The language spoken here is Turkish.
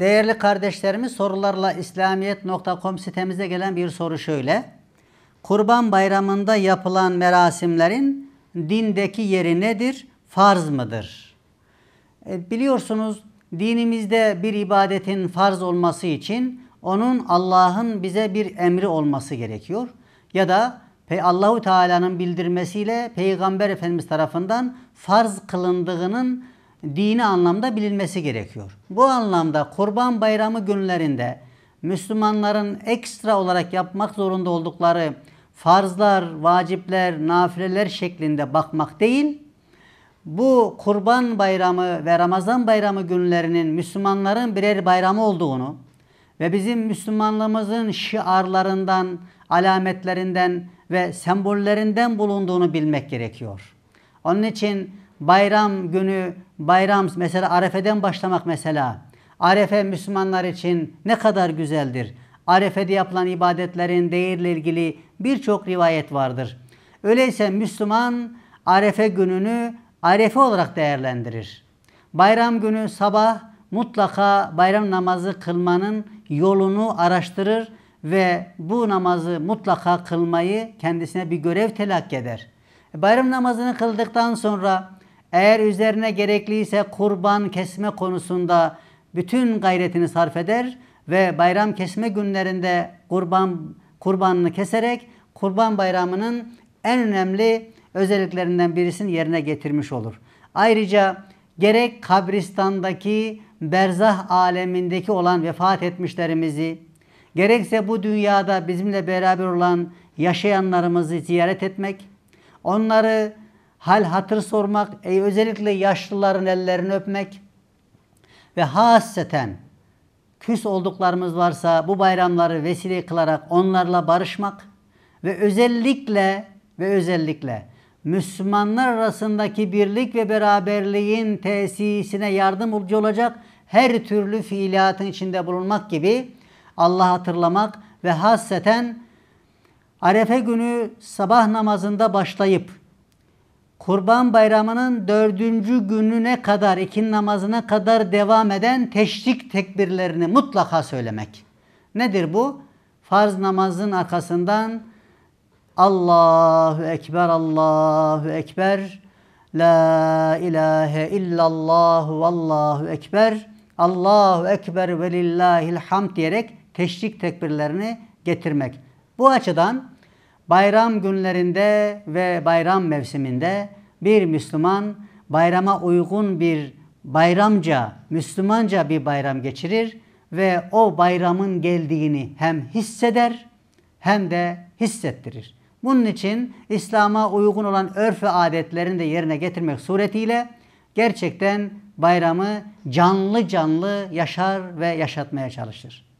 Değerli kardeşlerimiz sorularla İslamiyet.com sitemize gelen bir soru şöyle. Kurban bayramında yapılan merasimlerin dindeki yeri nedir? Farz mıdır? E, biliyorsunuz dinimizde bir ibadetin farz olması için onun Allah'ın bize bir emri olması gerekiyor. Ya da Allahu Teala'nın bildirmesiyle Peygamber Efendimiz tarafından farz kılındığının dini anlamda bilinmesi gerekiyor. Bu anlamda Kurban Bayramı günlerinde Müslümanların ekstra olarak yapmak zorunda oldukları farzlar, vacipler, nafileler şeklinde bakmak değil, bu Kurban Bayramı ve Ramazan Bayramı günlerinin Müslümanların birer bayramı olduğunu ve bizim Müslümanlığımızın şiarlarından, alametlerinden ve sembollerinden bulunduğunu bilmek gerekiyor. Onun için bayram günü, bayram mesela Arefe'den başlamak mesela. Arefe Müslümanlar için ne kadar güzeldir. Arefe'de yapılan ibadetlerin değerle ilgili birçok rivayet vardır. Öyleyse Müslüman Arefe gününü Arefe olarak değerlendirir. Bayram günü sabah mutlaka bayram namazı kılmanın yolunu araştırır ve bu namazı mutlaka kılmayı kendisine bir görev telakki eder. Bayram namazını kıldıktan sonra eğer üzerine gerekliyse kurban kesme konusunda bütün gayretini sarf eder ve bayram kesme günlerinde kurban kurbanını keserek kurban bayramının en önemli özelliklerinden birisini yerine getirmiş olur. Ayrıca gerek kabristandaki berzah alemindeki olan vefat etmişlerimizi, gerekse bu dünyada bizimle beraber olan yaşayanlarımızı ziyaret etmek, onları hal hatır sormak, e, özellikle yaşlıların ellerini öpmek ve hasseten küs olduklarımız varsa bu bayramları vesile kılarak onlarla barışmak ve özellikle ve özellikle Müslümanlar arasındaki birlik ve beraberliğin tesisine yardımcı olacak her türlü fiiliyatın içinde bulunmak gibi Allah hatırlamak ve hasseten Arefe günü sabah namazında başlayıp Kurban Bayramı'nın dördüncü gününe kadar, ikin namazına kadar devam eden teşrik tekbirlerini mutlaka söylemek. Nedir bu? Farz namazın arkasından Allahu Ekber, Allahu Ekber, La ilahe illallah, Allahu Ekber, Allahu Ekber ve lillahil hamd diyerek teşrik tekbirlerini getirmek. Bu açıdan bayram günlerinde ve bayram mevsiminde bir Müslüman bayrama uygun bir bayramca, Müslümanca bir bayram geçirir ve o bayramın geldiğini hem hisseder hem de hissettirir. Bunun için İslam'a uygun olan örf ve adetlerini de yerine getirmek suretiyle gerçekten bayramı canlı canlı yaşar ve yaşatmaya çalışır.